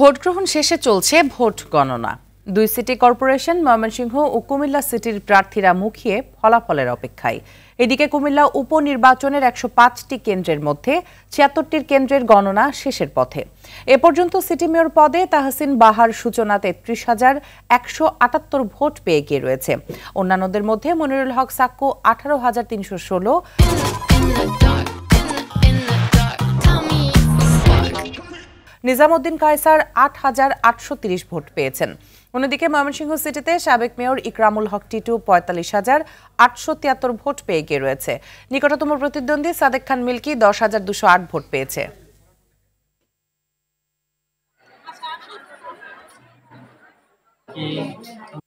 ভোটগ্রহণ শেষে চলছে ভোট গণনা দুই সিটি কর্পোরেশন ময়মনসিংহ ও কুমিল্লা সিটির প্রার্থীরা মুখিয়ে ফলাফলের অপেক্ষায় এদিকে কুমিল্লা উপনির্বাচনের একশো পাঁচটি কেন্দ্রের মধ্যে ছিয়াত্তরটির কেন্দ্রের গণনা শেষের পথে এ পর্যন্ত সিটি মেয়র পদে তাহসিন বাহার সূচনা তেত্রিশ হাজার একশো আটাত্তর ভোট পেয়ে গিয়ে রয়েছে অন্যান্যদের মধ্যে মনিরুল হক সাক্কু আঠারো হাজার তিনশো ষোলো নিজামুদ্দিন কায়সার আট হাজার আটশো তিরিশ ভোট পেয়েছেন অন্যদিকে ময়মনসিংহ সিটিতে সাবেক মেয়র ইকরামুল হক টিটু পঁয়তাল্লিশ হাজার আটশো তিয়াত্তর ভোট পেয়ে গিয়ে রয়েছে নিকটতম প্রতিদ্বন্দ্বী সাদেক খান মিল্কি দশ হাজার দুশো আট ভোট পেয়েছে